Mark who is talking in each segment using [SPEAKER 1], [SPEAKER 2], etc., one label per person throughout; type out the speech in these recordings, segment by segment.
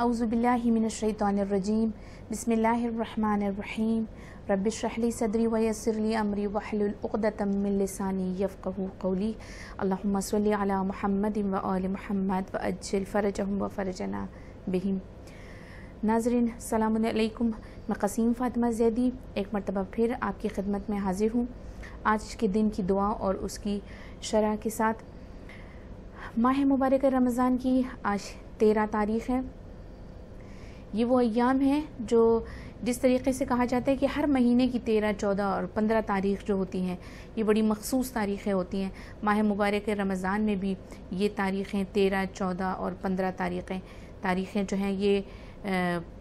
[SPEAKER 1] अउज़बिल्लिमिनशैतरजीम बसमीम रबली सदरी वयसरली अमरी वहलतमिलसानी यफ़क़ली अल्लासल महमद वल महमद व अजल फ़रज व फ़रजना बहीम नाजरन सलामकुम मैं कसीम फ़ातिमा जैदी एक मरतबा फिर आपकी खिदमत में हाज़िर हूँ आज के दिन की दुआ और उसकी शरह के साथ माह मुबारक रमज़ान की आज तेरह तारीख़ है ये वो अयाम हैं जो जिस तरीके से कहा जाता है कि हर महीने की तेरह चौदह और पंद्रह तारीख जो होती हैं ये बड़ी मखसूस तारीख़ें होती हैं माह मुबारक रमज़ान में भी ये तारीख़ें तेरह चौदह और पंद्रह तारीख़ें तारीख़ें जो हैं ये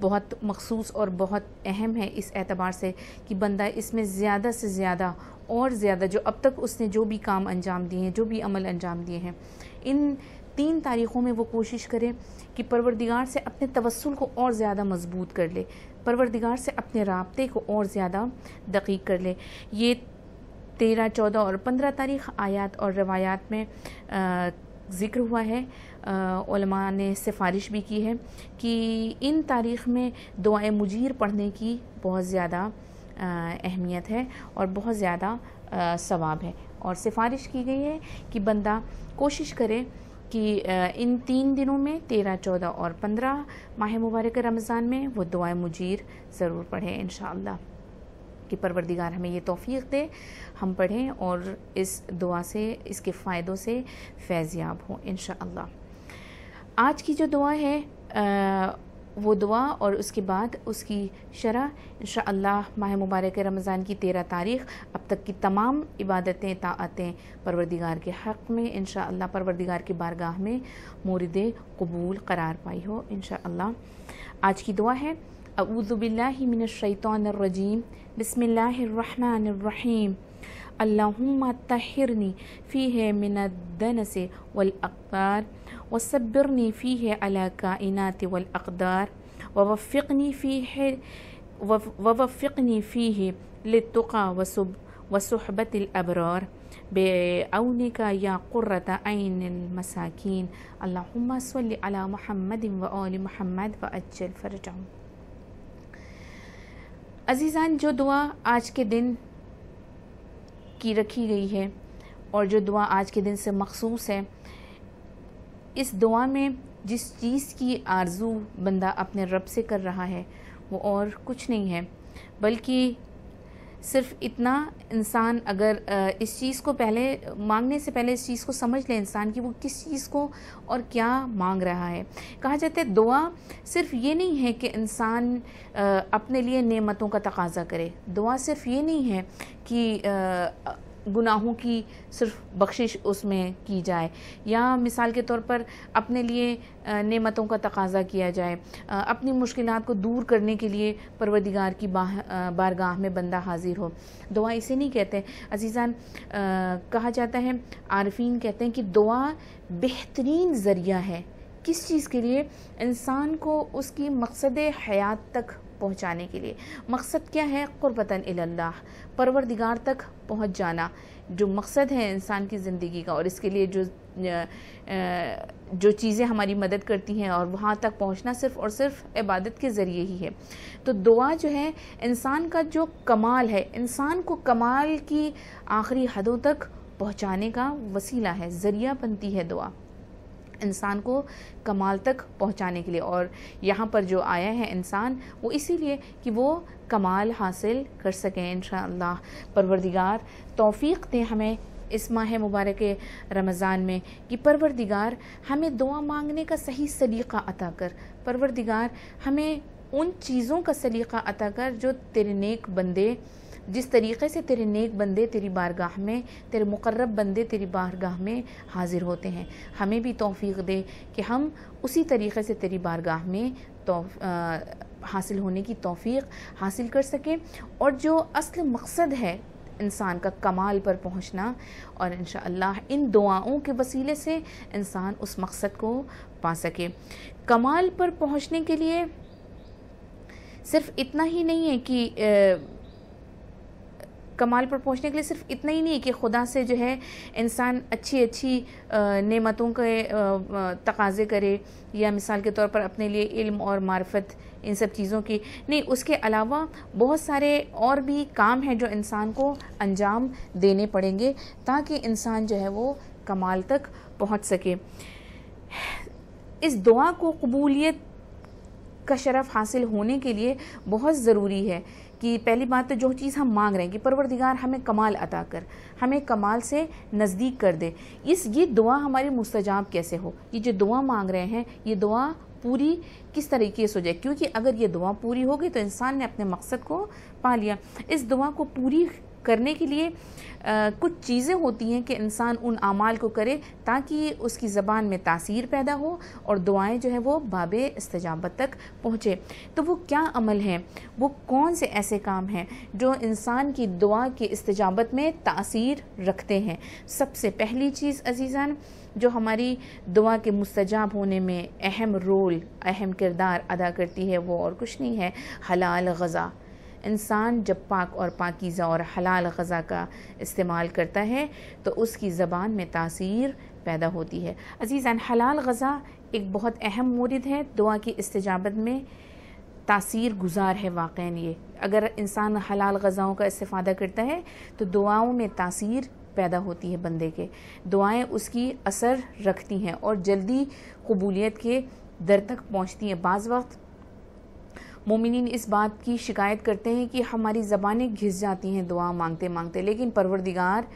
[SPEAKER 1] बहुत मखसूस और बहुत अहम है इस एतबार से कि बंदा इसमें ज़्यादा से ज़्यादा और ज़्यादा जो अब तक उसने जो भी काम अंजाम दिए हैं जो भी अमल अंजाम दिए हैं इन तीन तारीख़ों में वो कोशिश करें कि परवरदिगार से अपने तवसल को और ज़्यादा मजबूत कर ले परवरदिगार से अपने रबते को और ज़्यादा दकीक कर ले ये तेरह चौदह और पंद्रह तारीख आयात और रवायात में ज़िक्र हुआ है आ, ने सिफारिश भी की है कि इन तारीख़ में दुआएं मुजीर पढ़ने की बहुत ज़्यादा अहमियत है और बहुत ज़्यादा सवाब है और सिफारिश की गई है कि बंदा कोशिश करे कि इन तीन दिनों में तेरह चौदह और पंद्रह माह मुबारक रमज़ान में वो दुआ मुजीर ज़रूर पढ़ें इन कि परवरदिगार हमें ये तोफ़ी दे हम पढ़ें और इस दुआ से इसके फ़ायदों से फैज़ याब हों इन आज की जो दुआ है आ, वो दुआ और उसके बाद उसकी शरह इन माह मुबारक रमज़ान की तेरह तारीख अब तक की तमाम इबादतें तातें परवरदिगार के हक़ में इन परवरदिगार की बारगाह में मुरद कबूल करार पाई हो इन आज की दुआ है अऊज़बिल्लिमिनशैतरजीम बसमीम अल्लाम तहिरनी फ़ी है मिनदन से वलअार वसब्बरनी फ़ी अला कायनत वलअक़दार वफ़िकनी फ़ी है वफ़िकनी फ़ी है लतुक़ा वसुब वसहबत अबरार बेअन का या क़ुरत मसाकिन अल्लाम अला महमद व महमद व अज़ीज़ान जो दुआ आज के दिन की रखी गई है और जो दुआ आज के दिन से मखसूस है इस दुआ में जिस चीज़ की आरजू बंदा अपने रब से कर रहा है वो और कुछ नहीं है बल्कि सिर्फ इतना इंसान अगर इस चीज़ को पहले मांगने से पहले इस चीज़ को समझ ले इंसान कि वो किस चीज़ को और क्या मांग रहा है कहा जाता है दुआ सिर्फ ये नहीं है कि इंसान अपने लिए नेमतों का तकाजा करे दुआ सिर्फ ये नहीं है कि गुनाहों की सिर्फ बख्शिश उसमें की जाए या मिसाल के तौर पर अपने लिए नेमतों का तकाजा किया जाए अपनी मुश्किल को दूर करने के लिए परवदिगार की बारगाह में बंदा हाजिर हो दुआ इसे नहीं कहते अजीज़ान कहा जाता है आरफीन कहते हैं कि दुआ बेहतरीन ज़रिया है किस चीज़ के लिए इंसान को उसकी मकसद हयात तक पहुँचाने के लिए मकसद क्या है क़ुरबतन इल्लाह परवरदिगार तक पहुँच जाना जो मकसद है इंसान की ज़िंदगी का और इसके लिए जो जो चीज़ें हमारी मदद करती हैं और वहाँ तक पहुँचना सिर्फ और सिर्फ इबादत के ज़रिए ही है तो दुआ जो है इंसान का जो कमाल है इंसान को कमाल की आखिरी हदों तक पहुँचाने का वसीला है ज़रिया बनती है दुआ इंसान को कमाल तक पहुंचाने के लिए और यहाँ पर जो आया है इंसान वो इसीलिए कि वो कमाल हासिल कर सकें इन परवरदिगार तोफ़ी थे हमें इस माह मुबारक रमज़ान में कि परवरदिगार हमें दुआ मांगने का सही सलीक़ा अता कर परवरदिगार हमें उन चीज़ों का सलीक़ा अता कर जो तेरे नेक बंदे जिस तरीके से तेरे नेक बंदे तेरी बारगाह में तेरे मुकर्रब बंदे तेरी बारगाह में हाजिर होते हैं हमें भी तोफ़ी दे कि हम उसी तरीके से तेरी बारगाह में तो हासिल होने की तोफ़ी हासिल कर सकें और जो असल मकसद है इंसान का कमाल पर पहुंचना और इन इन दुआओं के वसीले से इंसान उस मकसद को पा सके कमाल पर पहुंचने के लिए सिर्फ इतना ही नहीं है कि कमाल पर पहुंचने के लिए सिर्फ इतना ही नहीं कि खुदा से जो है इंसान अच्छी अच्छी नेमतों के तकाजे करे या मिसाल के तौर पर अपने लिए इल्म और मार्फत इन सब चीज़ों की नहीं उसके अलावा बहुत सारे और भी काम हैं जो इंसान को अंजाम देने पड़ेंगे ताकि इंसान जो है वो कमाल तक पहुंच सके इस दुआ को कबूलियत का शरफ हासिल होने के लिए बहुत ज़रूरी है कि पहली बात तो जो चीज़ हम मांग रहे हैं कि परवरदिगार हमें कमाल अता कर हमें कमाल से नज़दीक कर दे इस ये दुआ हमारी मुस्तजाब कैसे हो ये जो दुआ मांग रहे हैं ये दुआ पूरी किस तरीके से हो जाए क्योंकि अगर ये दुआ पूरी होगी तो इंसान ने अपने मकसद को पा लिया इस दुआ को पूरी करने के लिए आ, कुछ चीज़ें होती हैं कि इंसान उन अमाल को करे ताकि उसकी ज़बान में तासीर पैदा हो और दुआएं जो है वो बाब इस्तजाबत तक पहुँचे तो वो क्या अमल हैं वो कौन से ऐसे काम हैं जो इंसान की दुआ के इस्तजाबत में तासीर रखते हैं सबसे पहली चीज़ अजीज़ान जो हमारी दुआ के मुस्तजाब होने में अहम रोल अहम किरदार अदा करती है वो और कुछ नहीं है हलाल गज़ा इंसान जब पाक और पाकिज़ा और हलाल गज़ा का इस्तेमाल करता है तो उसकी ज़बान में तासीर पैदा होती है अजीज़ान हलाल गज़ा एक बहुत अहम मूरद है दुआ की इस्तजाबत में तासीर गुजार है वाकई ये अगर इंसान हलाल गज़ाओं का इस्ता करता है तो दुआओं में तासीर पैदा होती है बंदे के दुआएं उसकी असर रखती हैं और जल्दी कबूलियत के दर तक पहुँचती हैं बाज़ वक्त मोमिन इस बात की शिकायत करते हैं कि हमारी ज़बानें घिस जाती हैं दुआ मांगते मांगते लेकिन परवरदिगार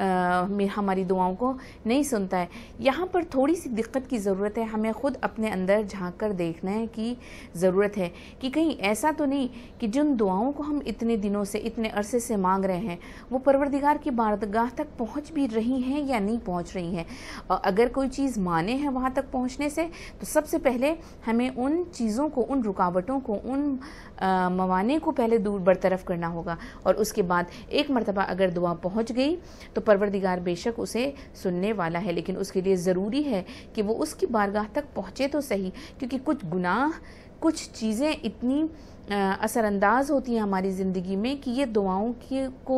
[SPEAKER 1] आ, हमारी दुआओं को नहीं सुनता है यहाँ पर थोड़ी सी दिक्कत की ज़रूरत है हमें खुद अपने अंदर झांक कर देखना है कि ज़रूरत है कि कहीं ऐसा तो नहीं कि जिन दुआओं को हम इतने दिनों से इतने अरसे से मांग रहे हैं वो परवरदिगार की बारदगाह तक पहुँच भी रही हैं या नहीं पहुँच रही हैं अगर कोई चीज़ माने हैं वहाँ तक पहुँचने से तो सबसे पहले हमें उन चीज़ों को उन रुकावटों को उन मवाने को पहले दूर बरतरफ करना होगा और उसके बाद एक मरतबा अगर दुआ पहुँच गई तो परवरदिगार बेशक उसे सुनने वाला है लेकिन उसके लिए ज़रूरी है कि वो उसकी बारगाह तक पहुँचे तो सही क्योंकि कुछ गुनाह कुछ चीज़ें इतनी असरानंदाज होती हैं हमारी ज़िंदगी में कि ये दुआओं की को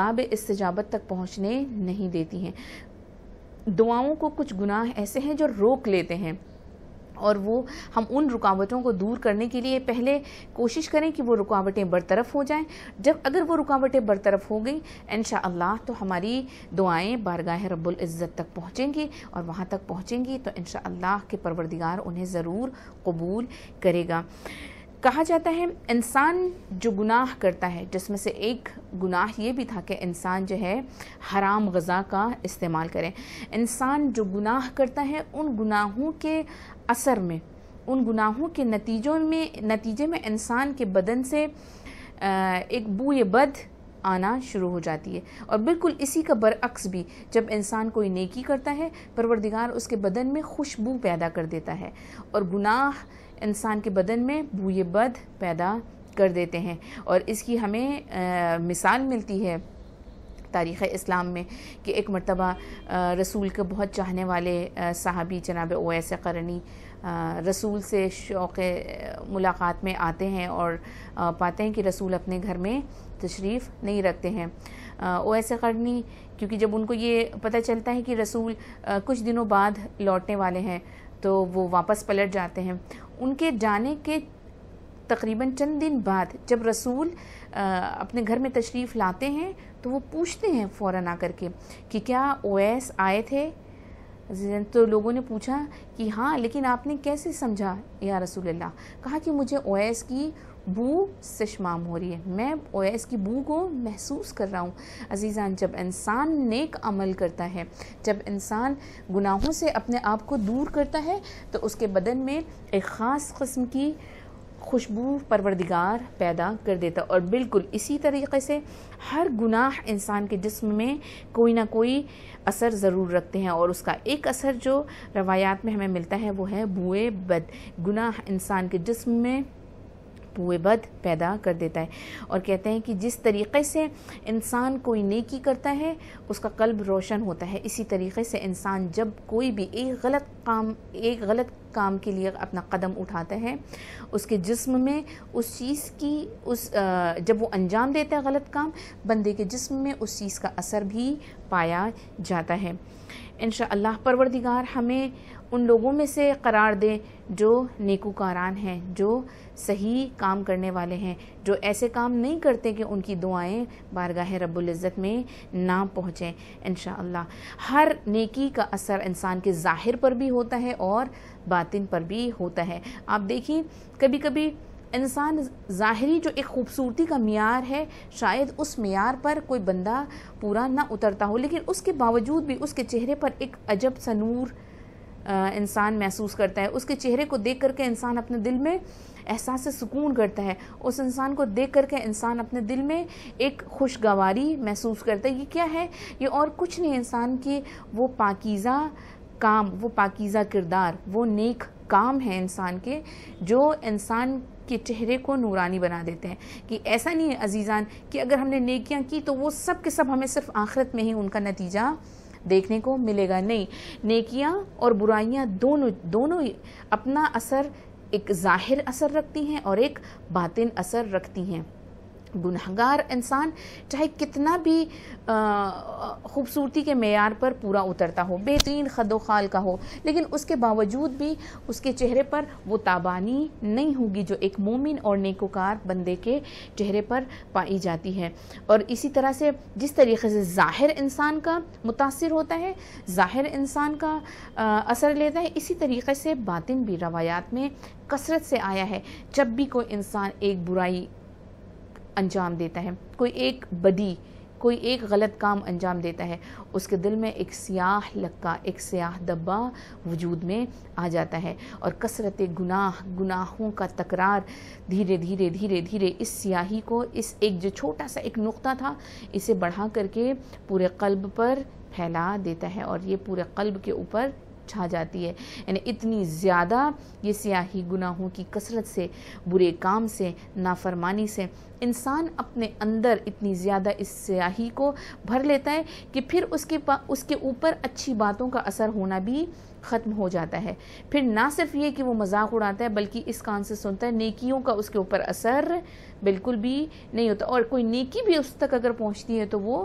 [SPEAKER 1] बाब इस्तजाबत तक पहुँचने नहीं देती हैं दुआओं को कुछ गुनाह ऐसे हैं जो रोक लेते हैं और वो हम उन रुकावटों को दूर करने के लिए पहले कोशिश करें कि वो रुकावटें बरतरफ हो जाएं जब अगर वो रुकावटें बरतरफ हो गई इन तो हमारी दुआएं बारगाह रब्बुल इज़्ज़त तक पहुँचेंगी और वहाँ तक पहुँचेंगी तो इन के परवरदिगार उन्हें ज़रूर कबूल करेगा कहा जाता है इंसान जो गुनाह करता है जिसमें से एक गुनाह ये भी था कि इंसान जो है हराम गज़ा का इस्तेमाल करें इंसान जो गुनाह करता है उन गुनाहों के असर में उन गुनाहों के नतीजों में नतीजे में इंसान के बदन से एक बूए बद आना शुरू हो जाती है और बिल्कुल इसी का बरअक्स भी जब इंसान कोई नेकी करता है परवरदिगार उसके बदन में खुशबू पैदा कर देता है और गुनाह इंसान के बदन में बूए बद पैदा कर देते हैं और इसकी हमें आ, मिसाल मिलती है तारीख़ इस्लाम में कि एक मरतबा रसूल के बहुत चाहने वाले साहबी जनाब ओ करनी रसूल से शौक़ मुलाकात में आते हैं और पाते हैं कि रसूल अपने घर में तशरीफ़ नहीं रखते हैं ओ एस करनी क्योंकि जब उनको ये पता चलता है कि रसूल कुछ दिनों बाद लौटने वाले हैं तो वो वापस पलट जाते हैं उनके जाने के तकरीबन चंद दिन बाद जब रसूल अपने घर में तशरीफ़ लाते हैं तो वो पूछते हैं फ़ौर आ करके कि क्या ओएस आए थे तो लोगों ने पूछा कि हाँ लेकिन आपने कैसे समझा या रसूल अल्लाह कहा कि मुझे ओएस की बू सशमाम हो रही है मैं ओएस की बू को महसूस कर रहा हूँ अजीज़ान जब इंसान नेक अमल करता है जब इंसान गुनाहों से अपने आप को दूर करता है तो उसके बदन में एक ख़ास कस्म की खुशबू परवरदिगार पैदा कर देता और बिल्कुल इसी तरीके से हर गुनाह इंसान के जिस्म में कोई ना कोई असर ज़रूर रखते हैं और उसका एक असर जो रवायात में हमें मिलता है वो है बुए बद गुनाह इंसान के जिस्म में बद पैदा कर देता है और कहते हैं कि जिस तरीके से इंसान कोई नेकी करता है उसका कल्ब रोशन होता है इसी तरीके से इंसान जब कोई भी एक गलत काम एक गलत काम के लिए अपना कदम उठाता है उसके जिस्म में उस चीज़ की उस जब वो अंजाम देता है गलत काम बंदे के जिस्म में उस चीज़ का असर भी पाया जाता है इन शह परवरदिगार हमें उन लोगों में से करार दें जो नेकूकारान हैं जो सही काम करने वाले हैं जो ऐसे काम नहीं करते कि उनकी दुआएं बारगाह रब्ज़त में ना पहुँचें इन हर नेकी का असर इंसान के ज़ाहिर पर भी होता है और बातिन पर भी होता है आप देखिए कभी कभी इंसान ज़ाहरी जो एक खूबसूरती का मैार है शायद उस मीयार पर कोई बंदा पूरा ना उतरता हो लेकिन उसके बावजूद भी उसके चेहरे पर एक अजब सनूर इंसान महसूस करता है उसके चेहरे को देख करके इंसान अपने दिल में एहसास सुकून करता है उस इंसान को देख करके इंसान अपने दिल में एक खुशगवारी महसूस करता है ये क्या है ये और कुछ नहीं इंसान की वो पाकिज़ा काम वो पाकिज़ा किरदार वो नेक काम है इंसान के जो इंसान के चेहरे को नूरानी बना देते हैं कि ऐसा नहीं है अजीज़ान कि अगर हमने नेकियां की तो वो सब के सब हमें सिर्फ आखिरत में ही उनका नतीजा देखने को मिलेगा नहीं नेकियां और बुराइयां दोनों दोनों अपना असर एक ज़ाहिर असर रखती हैं और एक बातिन असर रखती हैं गुनहगार इंसान चाहे कितना भी खूबसूरती के मैार पर पूरा उतरता हो बेहतरीन खदोखाल का हो लेकिन उसके बावजूद भी उसके चेहरे पर वो ताबानी नहीं होगी जो एक मोमिन और नेकोकार बंदे के चेहरे पर पाई जाती है और इसी तरह से जिस तरीके से ज़ाहिर इंसान का मुतासर होता है ज़ाहिर इंसान का आ, असर लेता है इसी तरीके से बातिन भी रवायात में कसरत से आया है जब भी कोई इंसान एक बुराई अंजाम देता है कोई एक बदी कोई एक गलत काम अंजाम देता है उसके दिल में एक स्याह लक्का एक स्याह दब्बा वजूद में आ जाता है और कसरत गुनाह गुनाहों का तकरार धीरे धीरे धीरे धीरे इस स्याही को इस एक जो छोटा सा एक नुक्ता था इसे बढ़ा करके पूरे कल्ब पर फैला देता है और ये पूरे कल्ब के ऊपर छा जाती है यानी इतनी ज़्यादा ये स्याही गुनाहों की कसरत से बुरे काम से नाफरमानी से इंसान अपने अंदर इतनी ज़्यादा इस स्याही को भर लेता है कि फिर उसके उसके ऊपर अच्छी बातों का असर होना भी ख़त्म हो जाता है फिर ना सिर्फ ये कि वो मजाक उड़ाता है बल्कि इस कान से सुनता है नेकियों का उसके ऊपर असर बिल्कुल भी नहीं होता और कोई नेकी भी उस तक अगर पहुंचती है तो वो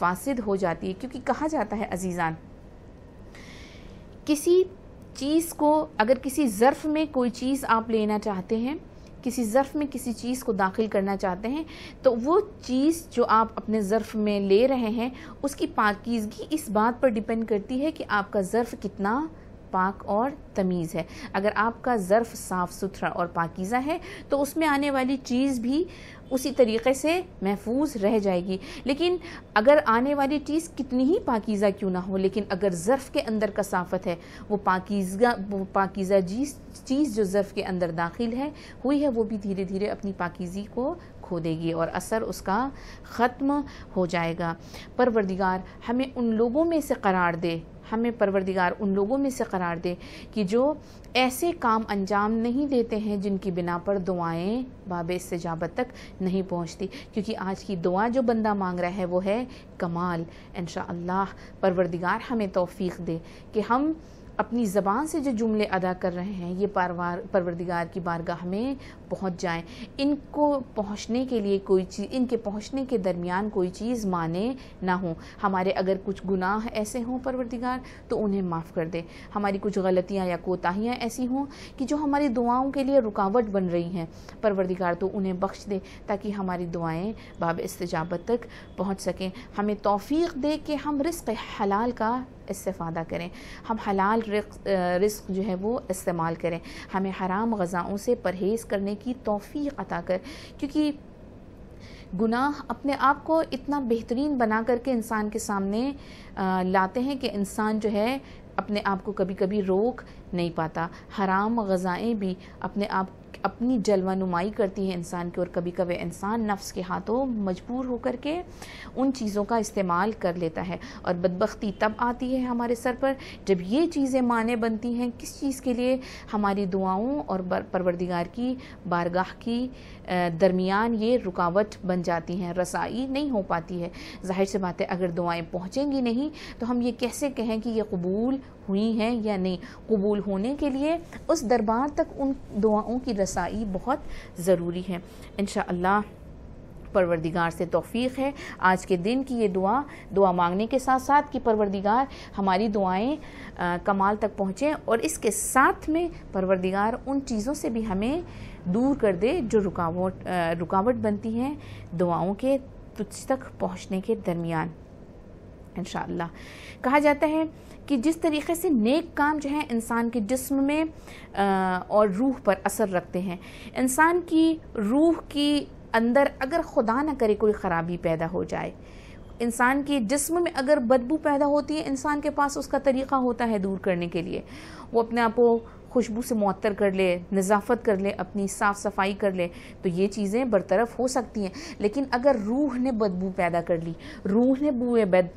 [SPEAKER 1] फासिद हो जाती है क्योंकि कहा जाता है अजीज़ान किसी चीज़ को अगर किसी ज़र्फ़ में कोई चीज़ आप लेना चाहते हैं किसी ज़र्फ़ में किसी चीज़ को दाखिल करना चाहते हैं तो वो चीज़ जो आप अपने ज़र्फ़ में ले रहे हैं उसकी पाकिजगी इस बात पर डिपेंड करती है कि आपका ज़र्फ़ कितना पाक और तमीज़ है अगर आपका ज़र्फ़ साफ़ सुथरा और पाकिज़ा है तो उसमें आने वाली चीज़ भी उसी तरीके से महफूज रह जाएगी लेकिन अगर आने वाली चीज़ कितनी ही पाकिज़ा क्यों ना हो लेकिन अगर ज़र्फ़ के अंदर कसाफत है वो पाकिज़ा वो पाकिज़ा जिस चीज़ जो ज़र्फ़ के अंदर दाखिल है हुई है वो भी धीरे धीरे अपनी पाकिज़ी को खो देगी और असर उसका ख़त्म हो जाएगा परवरदिगार हमें उन लोगों में से करार दे हमें परवरदिगार उन लोगों में से करार दे कि जो ऐसे काम अंजाम नहीं देते हैं जिनकी बिना पर दुआएं से इस्तजाबत तक नहीं पहुंचती क्योंकि आज की दुआ जो बंदा मांग रहा है वो है कमाल इन परवरदिगार हमें तोफ़ी दे कि हम अपनी ज़बान से जो जुमले अदा कर रहे हैं ये परवार परवरदिगार की बारगाह में पहुंच जाएं इनको पहुंचने के लिए कोई चीज़ इनके पहुंचने के दरमियान कोई चीज़ माने ना हो हमारे अगर कुछ गुनाह ऐसे हों परवरदिगार तो उन्हें माफ़ कर दे हमारी कुछ गलतियाँ या कोताहियाँ ऐसी हों कि जो हमारी दुआओं के लिए रुकावट बन रही हैं परवरदिगार तो उन्हें बख्श दे ताकि हमारी दुआएँ बाब इस्तजाबत तक पहुँच सकें हमें तोफ़ी दे कि हम रिस्क हलाल का इस्तेफ़ादा करें हम हलाल रिस्क जो है वो इस्तेमाल करें हमें हराम गज़ाओं से परहेज़ करने की तोफ़ी अता कर क्योंकि गुनाह अपने आप को इतना बेहतरीन बना करके इंसान के सामने आ, लाते हैं कि इंसान जो है अपने आप को कभी कभी रोक नहीं पाता हराम गज़ाएँ भी अपने आप अपनी जलवानुमाई करती है इंसान की और कभी कभी इंसान नफ्स के हाथों मजबूर होकर के उन चीज़ों का इस्तेमाल कर लेता है और बदबख्ती तब आती है हमारे सर पर जब ये चीज़ें माने बनती हैं किस चीज़ के लिए हमारी दुआओं और परवरदिगार की बारगाह की दरमियान ये रुकावट बन जाती हैं रसाई नहीं हो पाती है जाहिर सी बात है अगर दुआएँ पहुँचेंगी नहीं तो हम ये कैसे कहें कि यह कबूल हुई हैं या नहीं कबूल होने के लिए उस दरबार तक उन दुआओं की रसाई बहुत ज़रूरी है इन परवरदिगार से तोफ़ी है आज के दिन की ये दुआ दुआ मांगने के साथ साथ कि परवरदिगार हमारी दुआएं आ, कमाल तक पहुँचें और इसके साथ में परवरदिगार उन चीज़ों से भी हमें दूर कर दे जो रुकावट आ, रुकावट बनती हैं दुआओं के तुझ तक पहुँचने के दरमियान इन कहा जाता है कि जिस तरीके से नेक काम जो है इंसान के जिस्म में और रूह पर असर रखते हैं इंसान की रूह की अंदर अगर खुदा ना करे कोई ख़राबी पैदा हो जाए इंसान के जिस्म में अगर बदबू पैदा होती है इंसान के पास उसका तरीक़ा होता है दूर करने के लिए वो अपने आप को खुशबू से मअतर कर ले नज़ाफत कर ले अपनी साफ़ सफाई कर ले तो ये चीज़ें बरतरफ हो सकती हैं लेकिन अगर रूह ने बदबू पैदा कर ली रूह ने बुए बद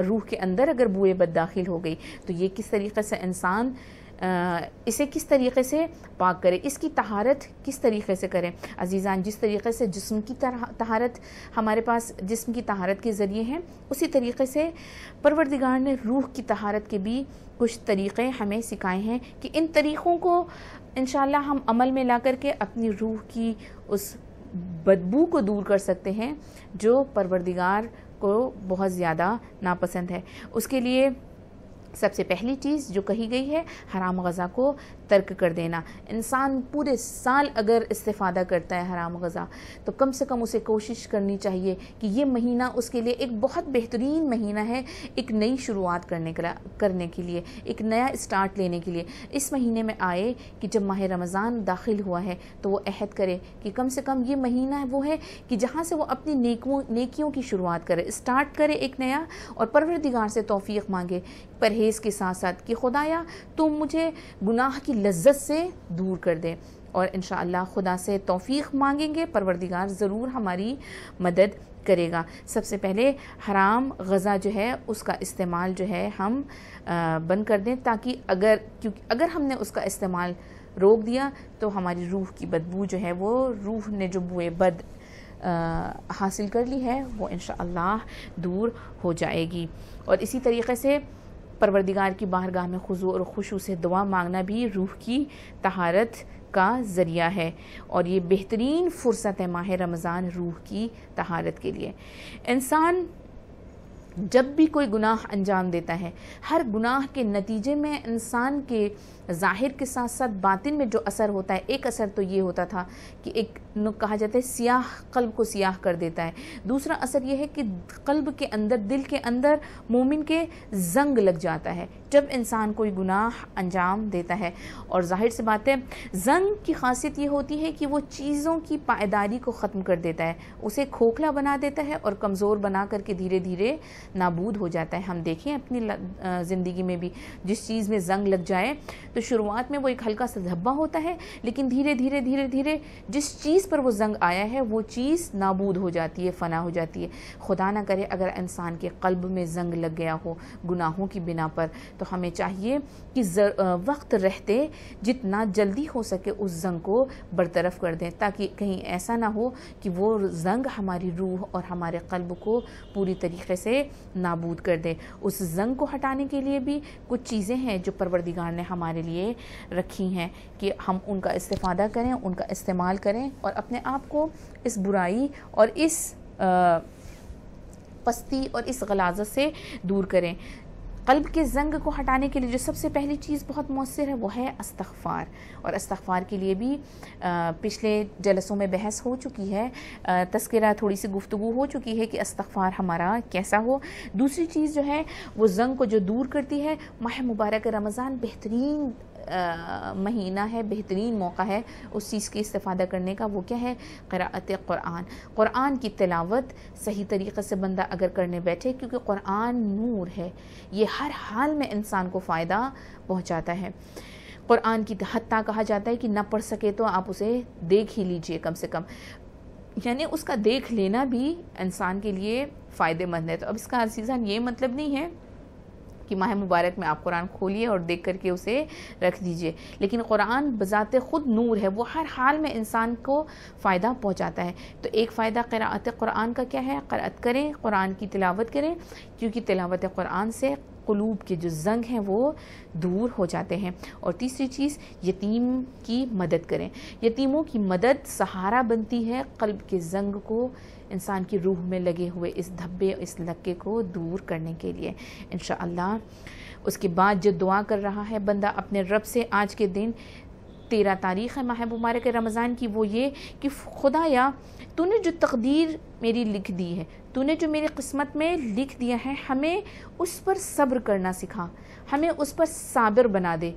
[SPEAKER 1] रूह के अंदर अगर बुए बद दाखिल हो गई तो ये किस तरीके से इंसान इसे किस तरीके से पाक करें इसकी तहारत किस तरीके से करें अजीज़ान जिस तरीके से जिसम की तहारत हमारे पास जिसम की तहारत के ज़रिए हैं उसी तरीके से परवरदिगार ने रूह की तहारत के भी कुछ तरीक़े हमें सिखाए हैं कि इन तरीक़ों को इन हम अमल में ला करके अपनी रूह की उस बदबू को दूर कर सकते हैं जो परवरदिगार को बहुत ज़्यादा नापसंद है उसके लिए सबसे पहली चीज़ जो कही गई है हराम गज़ा को तर्क कर देना इंसान पूरे साल अगर इस्तेफादा करता है हराम गज़ा तो कम से कम उसे कोशिश करनी चाहिए कि ये महीना उसके लिए एक बहुत बेहतरीन महीना है एक नई शुरुआत करने के करने के लिए एक नया स्टार्ट लेने के लिए इस महीने में आए कि जब माह रमज़ान दाखिल हुआ है तो वह अहद करे कि कम से कम ये महीना वो है कि जहाँ से वो अपनी नेकियों की शुरुआत करे स्टार्ट करे एक नया और परवरदिगार से तोफ़ी मांगे परहेज कि के साथ साथ कि खुदाया तुम मुझे गुनाह की लज्जत से दूर कर दे और इन खुदा से तोफ़ी मांगेंगे परवरदिगार ज़रूर हमारी मदद करेगा सबसे पहले हराम गज़ा जो है उसका इस्तेमाल जो है हम बंद कर दें ताकि अगर क्योंकि अगर हमने उसका इस्तेमाल रोक दिया तो हमारी रूह की बदबू जो है वो रूह ने जो बुए बद आ, हासिल कर ली है वो इन दूर हो जाएगी और इसी तरीके से परवरदिगार की बारगाह में खुजू और खुशू से दुआ मांगना भी रूह की तहारत का ज़रिया है और ये बेहतरीन फुर्सत है माह रमज़ान रूह की तहारत के लिए इंसान जब भी कोई गुनाह अंजाम देता है हर गुनाह के नतीजे में इंसान के ज़ाहिर के साथ साथ बातिन में जो असर होता है एक असर तो ये होता था कि एक कहा जाता है सियाह कल्ब को सियाह कर देता है दूसरा असर यह है कि कल्ब के अंदर दिल के अंदर मोमिन के जंग लग जाता है जब इंसान कोई गुनाह अंजाम देता है और जाहिर से बात है जंग की खासियत ये होती है कि वो चीज़ों की पायदारी को ख़त्म कर देता है उसे खोखला बना देता है और कमज़ोर बना करके धीरे धीरे नाबूद हो जाता है हम देखें अपनी ज़िंदगी में भी जिस चीज़ में जंग लग जाए तो शुरुआत में वो एक हल्का सा धब्बा होता है लेकिन धीरे धीरे धीरे धीरे जिस चीज़ पर वो जंग आया है वो चीज़ नाबूद हो जाती है फना हो जाती है खुदा ना करे अगर इंसान के कल्ब में जंग लग गया हो गुनाहों की बिना पर तो हमें चाहिए कि वक्त रहते जितना जल्दी हो सके उस जंग को बरतरफ कर दें ताकि कहीं ऐसा ना हो कि वो जंग हमारी रूह और हमारे कल्ब को पूरी तरीके से नाबूद कर दे उस जंग को हटाने के लिए भी कुछ चीज़ें हैं जो परवरदिगार ने हमारे लिए रखी हैं कि हम उनका इस्तादा करें उनका इस्तेमाल करें और अपने आप को इस बुराई और इस आ, पस्ती और इस गलाजत से दूर करें कल्ब के जंग को हटाने के लिए जो सबसे पहली चीज़ बहुत मौसर है वो है अस्तफ़ार और अस्तफार के लिए भी पिछले जलसों में बहस हो चुकी है तस्करा थोड़ी सी गुफ्तु हो चुकी है कि अस्तफ़ार हमारा कैसा हो दूसरी चीज़ जो है वो जंग को जो दूर करती है माह मुबारक रमज़ान बेहतरीन महीना है बेहतरीन मौका है उस चीज़ के इस्तेफ़ादा करने का वो क्या है क़रात क़ुरान क़ुरान की तलावत सही तरीक़े से बंदा अगर करने बैठे क्योंकि क़ुरान नूर है ये हर हाल में इंसान को फ़ायदा पहुँचाता है क़ुरान की हती कहा जाता है कि ना पढ़ सके तो आप उसे देख ही लीजिए कम से कम यानी उसका देख लेना भी इंसान के लिए फ़ायदेमंद है तो अब इसका सीज़न ये मतलब नहीं है कि माह मुबारक में आप कुरान खोलिए और देख करके उसे रख दीजिए लेकिन कुरान बज़ात ख़ुद नूर है वो हर हाल में इंसान को फ़ायदा पहुँचाता है तो एक फ़ायदा क़रात कुरान का क्या है क़रात करें कुरान की तिलावत करें क्योंकि तिलावत कुरान से कलूब के जो जंग हैं वो दूर हो जाते हैं और तीसरी चीज़ यतीम की मदद करें यतीमों की मदद सहारा बनती है कल्ब के जंग को इंसान की रूह में लगे हुए इस धब्बे इस लक्के को दूर करने के लिए इन उसके बाद जो दुआ कर रहा है बंदा अपने रब से आज के दिन तेरह तारीख है माह के रमज़ान की वो ये कि खुदा या तूने जो तकदीर मेरी लिख दी है तूने जो मेरी किस्मत में लिख दिया है हमें उस पर सब्र करना सिखा हमें उस पर साबिर बना दे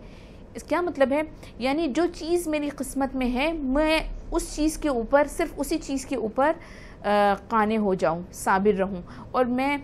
[SPEAKER 1] इस क्या मतलब है यानी जो चीज़ मेरी किस्मत में है मैं उस चीज़ के ऊपर सिर्फ उसी चीज़ के ऊपर काने हो जाऊँ साबिर रहूँ और मैं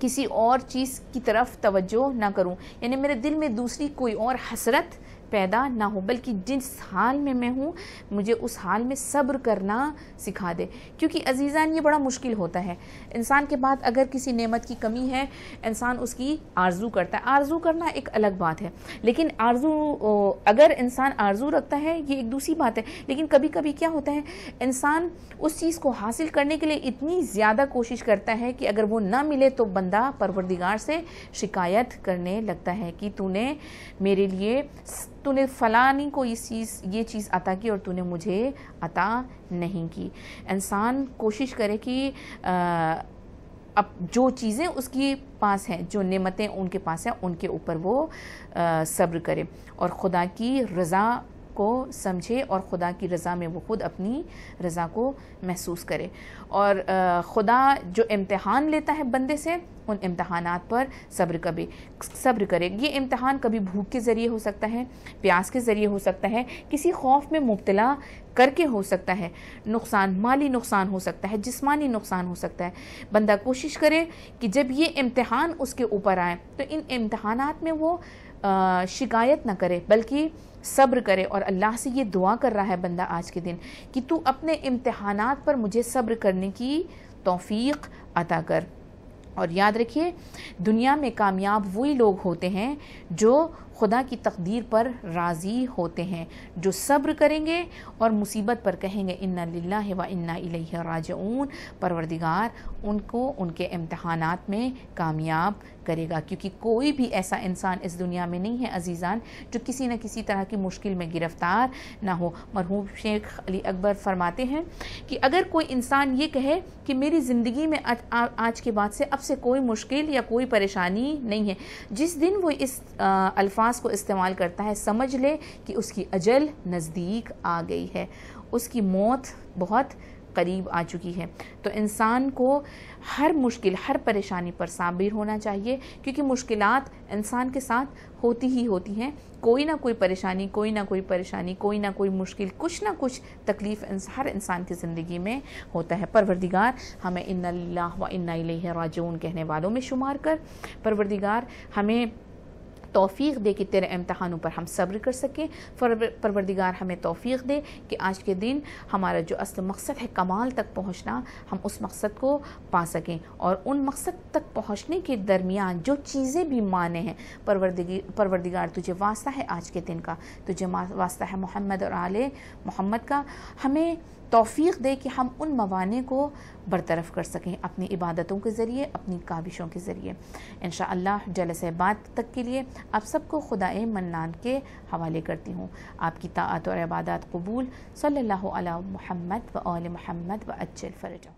[SPEAKER 1] किसी और चीज़ की तरफ तवज्जो ना करूं यानी मेरे दिल में दूसरी कोई और हसरत पैदा ना हो बल्कि जिस हाल में मैं हूँ मुझे उस हाल में सब्र करना सिखा दे क्योंकि अजीज़ान ये बड़ा मुश्किल होता है इंसान के बाद अगर किसी नेमत की कमी है इंसान उसकी आरजू करता है आरजू करना एक अलग बात है लेकिन आरजू अगर इंसान आरजू रखता है ये एक दूसरी बात है लेकिन कभी कभी क्या होता है इंसान उस चीज़ को हासिल करने के लिए इतनी ज़्यादा कोशिश करता है कि अगर वो ना मिले तो बंदा परवरदिगार से शिकायत करने लगता है कि तूने मेरे लिए तूने फ़लानी को इस चीज़ ये चीज़ अता की और तूने मुझे अता नहीं की इंसान कोशिश करे कि आ, अब जो चीज़ें उसके पास हैं जो नेमतें उनके पास हैं उनके ऊपर वो सब्र करे और ख़ुदा की रज़ा को समझे और ख़ुदा की रज़ा में वो ख़ुद अपनी रज़ा को महसूस करे और ख़ुदा जो इम्तहान लेता है बंदे से उन इम्तहान पर सब्र कभी सब्र करें ये इम्तहान कभी भूख के ज़रिए हो सकता है प्यास के ज़रिए हो सकता है किसी खौफ में मुबतला करके हो सकता है नुकसान माली नुकसान हो सकता है जिस्मानी नुकसान हो सकता है बंदा कोशिश करे कि जब ये इम्तहान उसके ऊपर आए तो इन इम्तहान में वो आ, शिकायत ना करे बल्कि सब्र करे और अल्लाह से ये दुआ कर रहा है बंदा आज के दिन कि तू अपने इम्तहान पर मुझे सब्र करने की तौफीक अदा कर और याद रखिए दुनिया में कामयाब वही लोग होते हैं जो खुदा की तकदीर पर राज़ी होते हैं जो सब्र करेंगे और मुसीबत पर कहेंगे इन्ना लिल्ला व इन्ना इलैहि राजऊन परवरदिगार उनको उनके इम्तहानात में कामयाब करेगा क्योंकि कोई भी ऐसा इंसान इस दुनिया में नहीं है अजीज़ान जो किसी न किसी तरह की मुश्किल में गिरफ़्तार ना हो मरहूम शेख अली अकबर फरमाते हैं कि अगर कोई इंसान ये कहे कि मेरी ज़िंदगी में आज, आ, आज के बाद से अब से कोई मुश्किल या कोई परेशानी नहीं है जिस दिन वो इस अल्फा अल्फाज को इस्तेमाल करता है समझ ले कि उसकी अजल नज़दीक आ गई है उसकी मौत बहुत करीब आ चुकी है तो इंसान को हर मुश्किल हर परेशानी पर साबिर होना चाहिए क्योंकि मुश्किल इंसान के साथ होती ही होती हैं कोई ना कोई परेशानी कोई ना कोई परेशानी कोई ना कोई मुश्किल कुछ ना कुछ तकलीफ़ हर इंसान की ज़िंदगी में होता है परवरदिगार हमें इन्ना व इन्ना राजून कहने वालों में शुमार कर परवरदिगार हमें तोफ़ी दे कि तेरे इम्तहानों पर हम सब्र कर सकें परवरदिगार हमें तोफ़ी दे कि आज के दिन हमारा जो असल मकसद है कमाल तक पहुँचना हम उस मकसद को पा सकें और उन मकसद तक पहुँचने के दरमियान जो चीज़ें भी माने हैं परवरदगी परवरदिगार तुझे वास्ता है आज के दिन का तुझे वास्ता है मोहम्मद और आल मोहम्मद का हमें तोफ़ी दे कि हम उन मवाने को बरतरफ कर सकें अपनी इबादतों के ज़रिए अपनी काविशों के ज़रिए इन शलसबाद बात तक के लिए आप सबको खुदा मन्नान के हवाले करती हूँ आपकी तात और इबादत कबूल सल्ला महमद व आल महमद व अच्छे फ़रजा